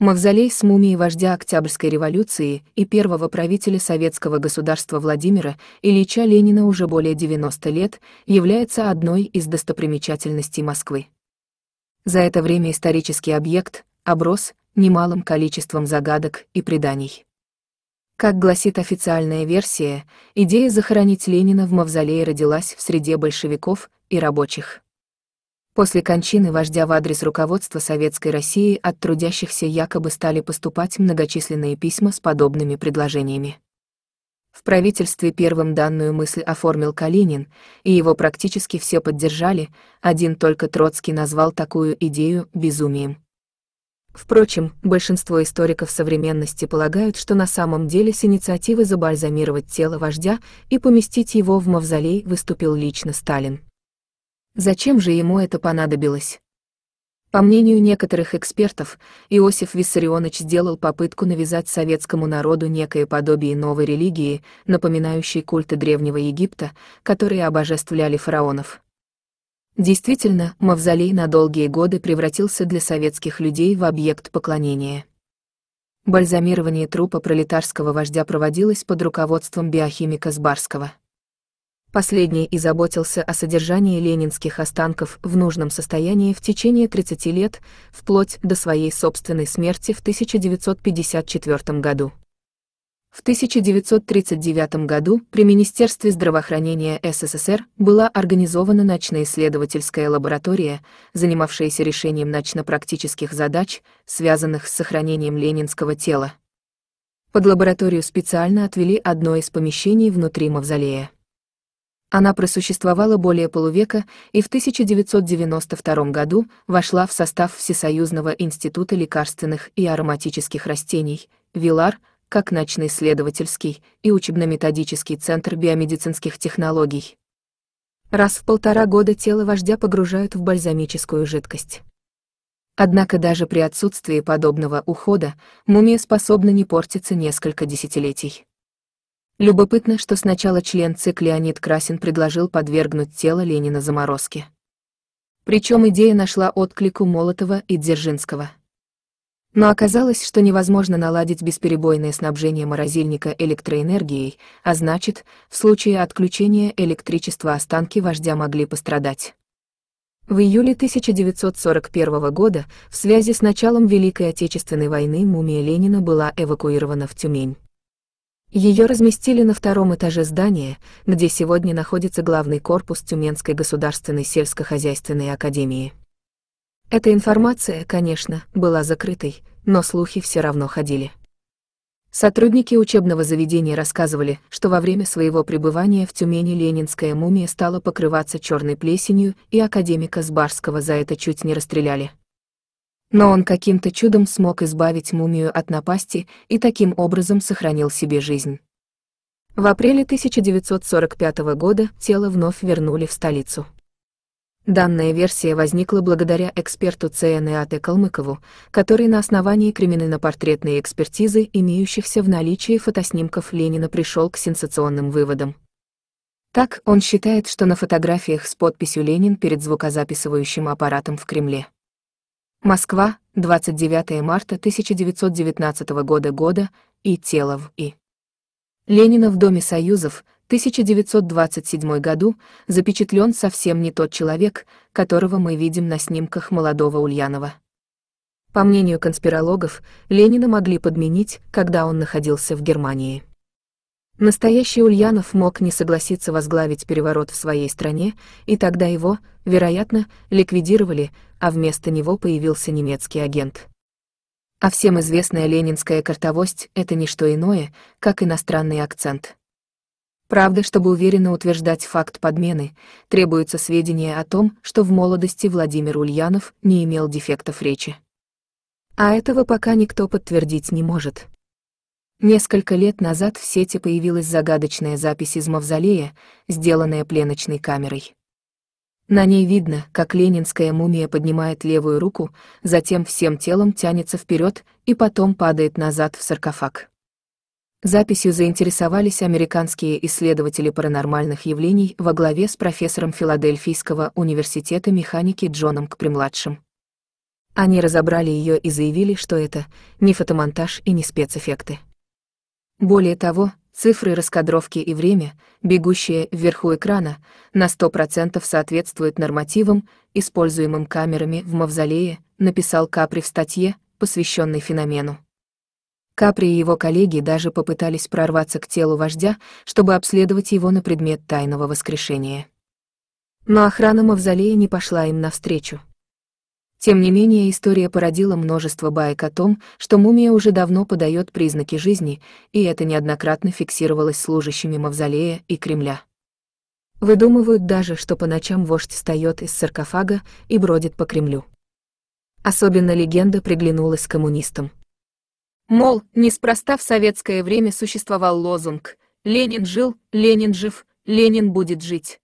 Мавзолей с мумией вождя Октябрьской революции и первого правителя советского государства Владимира Ильича Ленина уже более 90 лет является одной из достопримечательностей Москвы. За это время исторический объект оброс немалым количеством загадок и преданий. Как гласит официальная версия, идея захоронить Ленина в мавзолее родилась в среде большевиков и рабочих. После кончины вождя в адрес руководства Советской России от трудящихся якобы стали поступать многочисленные письма с подобными предложениями. В правительстве первым данную мысль оформил Калинин, и его практически все поддержали, один только Троцкий назвал такую идею безумием. Впрочем, большинство историков современности полагают, что на самом деле с инициативы забальзамировать тело вождя и поместить его в мавзолей выступил лично Сталин. Зачем же ему это понадобилось? По мнению некоторых экспертов, Иосиф Виссарионович сделал попытку навязать советскому народу некое подобие новой религии, напоминающей культы Древнего Египта, которые обожествляли фараонов. Действительно, мавзолей на долгие годы превратился для советских людей в объект поклонения. Бальзамирование трупа пролетарского вождя проводилось под руководством биохимика Сбарского. Последний и заботился о содержании ленинских останков в нужном состоянии в течение 30 лет, вплоть до своей собственной смерти в 1954 году. В 1939 году при Министерстве здравоохранения СССР была организована научно-исследовательская лаборатория, занимавшаяся решением научно-практических задач, связанных с сохранением ленинского тела. Под лабораторию специально отвели одно из помещений внутри мавзолея. Она просуществовала более полувека и в 1992 году вошла в состав Всесоюзного института лекарственных и ароматических растений «Вилар», как научно-исследовательский и учебно-методический центр биомедицинских технологий. Раз в полтора года тело вождя погружают в бальзамическую жидкость. Однако даже при отсутствии подобного ухода мумия способна не портиться несколько десятилетий. Любопытно, что сначала член ЦИК Леонид Красин предложил подвергнуть тело Ленина заморозке. Причем идея нашла отклик у Молотова и Дзержинского. Но оказалось, что невозможно наладить бесперебойное снабжение морозильника электроэнергией, а значит, в случае отключения электричества останки вождя могли пострадать. В июле 1941 года в связи с началом Великой Отечественной войны мумия Ленина была эвакуирована в Тюмень. Ее разместили на втором этаже здания, где сегодня находится главный корпус Тюменской государственной сельскохозяйственной академии. Эта информация, конечно, была закрытой, но слухи все равно ходили. Сотрудники учебного заведения рассказывали, что во время своего пребывания в Тюмени ленинская мумия стала покрываться черной плесенью, и академика Сбарского за это чуть не расстреляли. Но он каким-то чудом смог избавить мумию от напасти и таким образом сохранил себе жизнь. В апреле 1945 года тело вновь вернули в столицу. Данная версия возникла благодаря эксперту ЦНАТ Калмыкову, который на основании криминально-портретной экспертизы, имеющихся в наличии фотоснимков Ленина, пришел к сенсационным выводам. Так, он считает, что на фотографиях с подписью «Ленин» перед звукозаписывающим аппаратом в Кремле Москва, 29 марта 1919 года года и тело в И. Ленина в Доме Союзов, 1927 году, запечатлен совсем не тот человек, которого мы видим на снимках молодого Ульянова. По мнению конспирологов, Ленина могли подменить, когда он находился в Германии. Настоящий Ульянов мог не согласиться возглавить переворот в своей стране, и тогда его, вероятно, ликвидировали, а вместо него появился немецкий агент. А всем известная ленинская картовость — это не что иное, как иностранный акцент. Правда, чтобы уверенно утверждать факт подмены, требуется сведения о том, что в молодости Владимир Ульянов не имел дефектов речи. А этого пока никто подтвердить не может. Несколько лет назад в сети появилась загадочная запись из мавзолея, сделанная пленочной камерой. На ней видно, как ленинская мумия поднимает левую руку, затем всем телом тянется вперед и потом падает назад в саркофаг. Записью заинтересовались американские исследователи паранормальных явлений во главе с профессором Филадельфийского университета механики Джоном Кпримладшим. Они разобрали ее и заявили, что это не фотомонтаж и не спецэффекты. Более того, цифры раскадровки и время, бегущие вверху экрана, на 100% соответствуют нормативам, используемым камерами в мавзолее, написал Капри в статье, посвященной феномену. Капри и его коллеги даже попытались прорваться к телу вождя, чтобы обследовать его на предмет тайного воскрешения. Но охрана мавзолея не пошла им навстречу. Тем не менее, история породила множество баек о том, что мумия уже давно подает признаки жизни, и это неоднократно фиксировалось служащими мавзолея и Кремля. Выдумывают даже, что по ночам вождь встает из саркофага и бродит по Кремлю. Особенно легенда приглянулась коммунистам. Мол, неспроста в советское время существовал лозунг «Ленин жил, Ленин жив, Ленин будет жить».